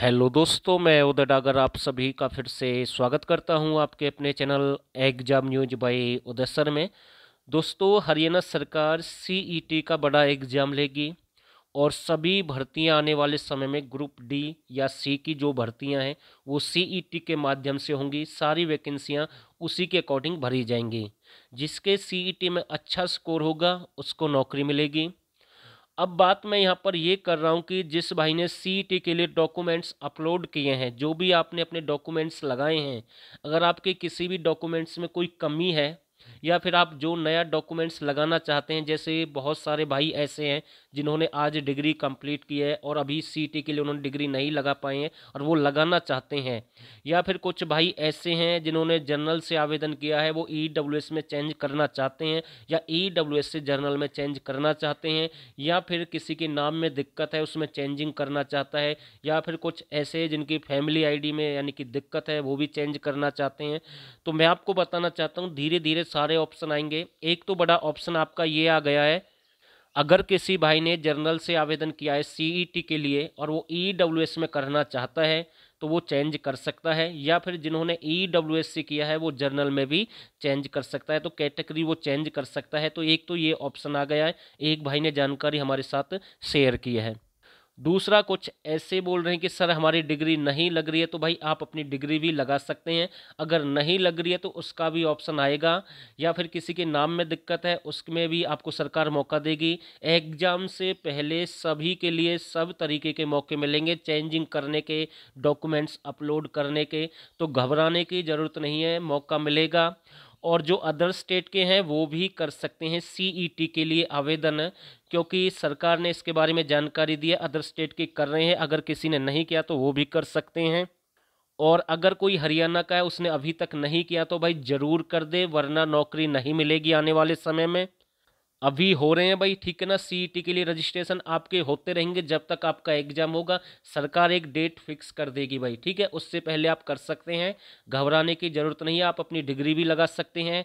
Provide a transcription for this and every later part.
hello दोस्तों मैं उदय डागर आप सभी का फिर से स्वागत करता हूं आपके अपने channel exam news by Uday sir में दोस्तों हरियाणा सरकार सीईटी e का बड़ा एग्ज़ाम लेगी और सभी भर्तियां आने वाले समय में ग्रुप डी या सी की जो भर्तियां हैं वो सीईटी e के माध्यम से होंगी सारी वैकेंसियां उसी के अकॉर्डिंग भरी जाएंगी जिसके सीईटी e में अच्छा स्कोर होगा उसको नौकरी मिलेगी अब बात मैं यहाँ पर ये कर रहा हूँ कि जिस भाई ने सी e के लिए डॉक्यूमेंट्स अपलोड किए हैं जो भी आपने अपने डॉक्यूमेंट्स लगाए हैं अगर आपके किसी भी डॉक्यूमेंट्स में कोई कमी है या फिर आप जो नया डॉक्यूमेंट्स लगाना चाहते हैं जैसे बहुत सारे भाई ऐसे हैं जिन्होंने आज डिग्री कंप्लीट की है और अभी सी के लिए उन्होंने डिग्री नहीं लगा पाए हैं और वो लगाना चाहते हैं या फिर कुछ भाई ऐसे हैं जिन्होंने जनरल से आवेदन किया है वो ई e में चेंज करना चाहते हैं या ई e से जर्नल में चेंज करना चाहते हैं या फिर किसी के नाम में दिक्कत है उसमें चेंजिंग करना चाहता है या फिर कुछ ऐसे जिनकी फैमिली आईडी में यानी कि दिक्कत है वो भी चेंज करना चाहते हैं तो मैं आपको बताना चाहता हूँ धीरे धीरे सारे सारे ऑप्शन आएंगे एक तो बड़ा ऑप्शन आपका ये आ गया है अगर किसी भाई ने जर्नल से आवेदन किया है सीईटी e के लिए और वो ई e में करना चाहता है तो वो चेंज कर सकता है या फिर जिन्होंने ई e से किया है वो जर्नल में भी चेंज कर सकता है तो कैटेगरी वो चेंज कर सकता है तो एक तो ये ऑप्शन आ गया है एक भाई ने जानकारी हमारे साथ शेयर की है दूसरा कुछ ऐसे बोल रहे हैं कि सर हमारी डिग्री नहीं लग रही है तो भाई आप अपनी डिग्री भी लगा सकते हैं अगर नहीं लग रही है तो उसका भी ऑप्शन आएगा या फिर किसी के नाम में दिक्कत है उसमें भी आपको सरकार मौका देगी एग्जाम से पहले सभी के लिए सब तरीके के मौके मिलेंगे चेंजिंग करने के डॉक्यूमेंट्स अपलोड करने के तो घबराने की ज़रूरत नहीं है मौका मिलेगा और जो अदर स्टेट के हैं वो भी कर सकते हैं सीईटी e के लिए आवेदन क्योंकि सरकार ने इसके बारे में जानकारी दी है अदर स्टेट के कर रहे हैं अगर किसी ने नहीं किया तो वो भी कर सकते हैं और अगर कोई हरियाणा का है उसने अभी तक नहीं किया तो भाई ज़रूर कर दे वरना नौकरी नहीं मिलेगी आने वाले समय में अभी हो रहे हैं भाई ठीक है ना सी e के लिए रजिस्ट्रेशन आपके होते रहेंगे जब तक आपका एग्जाम होगा सरकार एक डेट फिक्स कर देगी भाई ठीक है उससे पहले आप कर सकते हैं घबराने की जरूरत नहीं है आप अपनी डिग्री भी लगा सकते हैं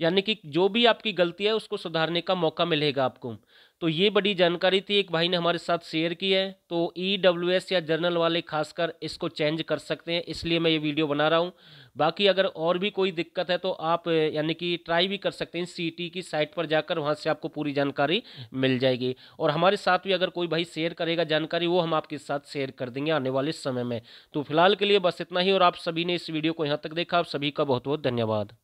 यानी कि जो भी आपकी गलती है उसको सुधारने का मौका मिलेगा आपको तो ये बड़ी जानकारी थी एक भाई ने हमारे साथ शेयर की है तो ई डब्ल्यू एस या जर्नल वाले खासकर इसको चेंज कर सकते हैं इसलिए मैं ये वीडियो बना रहा हूँ बाकी अगर और भी कोई दिक्कत है तो आप यानी कि ट्राई भी कर सकते हैं सी टी की साइट पर जाकर वहाँ से आपको पूरी जानकारी मिल जाएगी और हमारे साथ भी अगर कोई भाई शेयर करेगा जानकारी वो हम आपके साथ शेयर कर देंगे आने वाले समय में तो फिलहाल के लिए बस इतना ही और आप सभी ने इस वीडियो को यहाँ तक देखा आप सभी का बहुत बहुत धन्यवाद